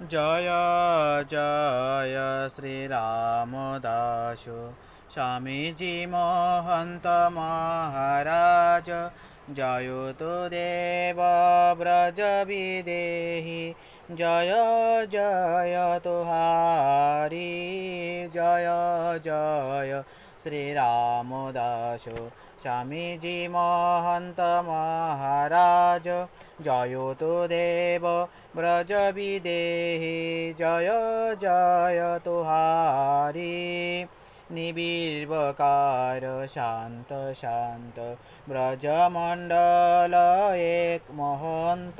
जय जय श्रीरामदासु स्वामीजी मोहन्त महाराज जयतु व्रज विदेहि जय तु हारी जय जय श्रीरामदास स्वामीजी महन्त महाराज जयतु देव व्रज विदेहि जय जयतु हारी নিবির্বকার শান্ত শান্ত ব্রজমণ্ডল এক মহন্ত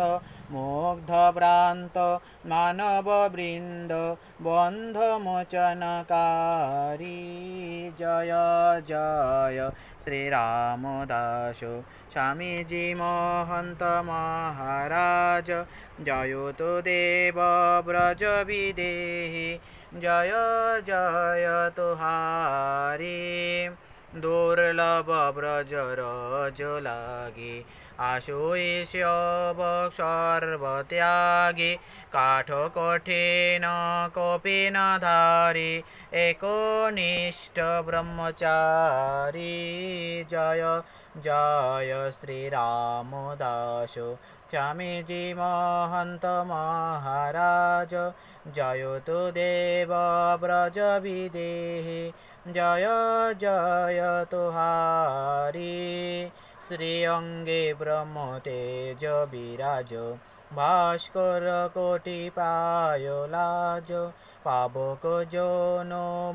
মুগ্ধ ভ্রান্ত মুগ্ধভ্রান্ত মানববৃন্দ বন্ধমোচনকারী জয় জয় শ্রীরামদাস স্বামীজি মহন্ত মহারাজ জয়তু দেব ব্রজ বিদেহী জয় জয় তোহারি দুর্লভ ব্রজ ব্রজর জলাগি আশুষ সর্বত্যাগে কাঠ কঠিন কপিন ধারি একনিষ্ঠ ব্রহ্মচারী জয় জয় শ্রীরামদাস স্বামীজি মহন্ত মহারাজ জয় তো দেব ব্রজ বিদেহি জয় জয় তোহারি শ্রী অঙ্গে ব্রহ্ম তেজ বিরাজ ভাস্কর কোটি পায় লাজ পাবক জন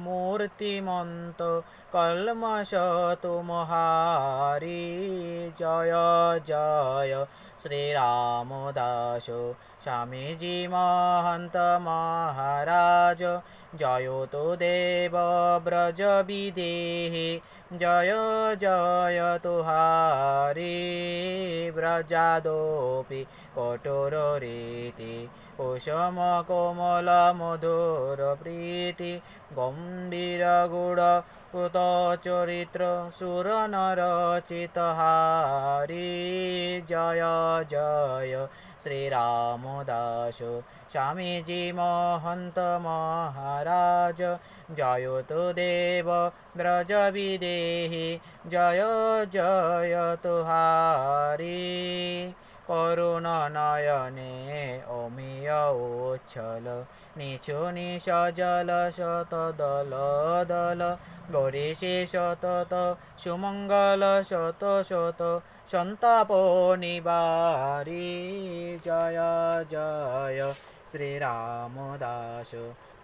মূর্তিমন্ত কলমশ মহারি জয় জয় দাস স্বামীজি মহন্ত মহারাজ জয় তো দেব ব্রজ বিদেহি জয় জয় তোহারি ব্রজাদপি কঠোর রীতি কুসুম কোমল মধুর প্রীতি গম্ভীর গুড় কৃত চরিত্র সুর নরচিত হারি জয় জয় শ্রীরাম দাস স্বামীজি মহন্ত মহারাজ জয় তো দেব ব্রজ বিদেহি জয় জয় তুহারি করুণ নয়নে অমি হইয়া উচ্ছল নিচু জল শত দল দল গরিষে শতত সুমঙ্গল শত শত সন্তাপ নিবারি জয় জয় শ্রীরাম দাস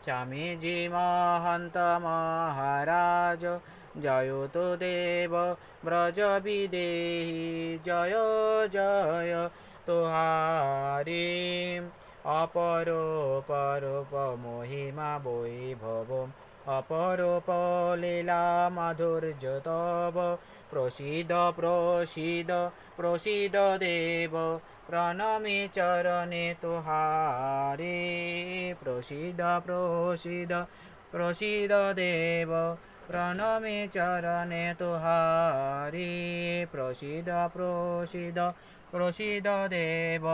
স্বামীজি মহন্ত মহারাজ জয় তো দেব ব্রজ বিদেহী জয় জয় তোহারি অপরূপরূপ মহিমা বৈভব অপরূপ লীলা মাধুর্য তব প্রসিদ প্রসিদ প্রসিদ দেব প্রণমি চরণে তোহারে প্রসিদ প্রসিদ প্রসিদ দেব প্রণমি চরণে তোহারে প্রসিদ প্রসিদ প্রসিদ দেব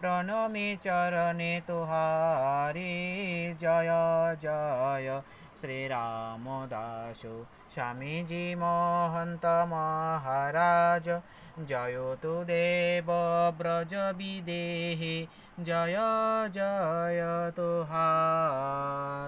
प्रणमे चरणे तु हारी जय जय श्रीरामदासु महन्त महाराज जयतु विदेहि जय जय तुहारी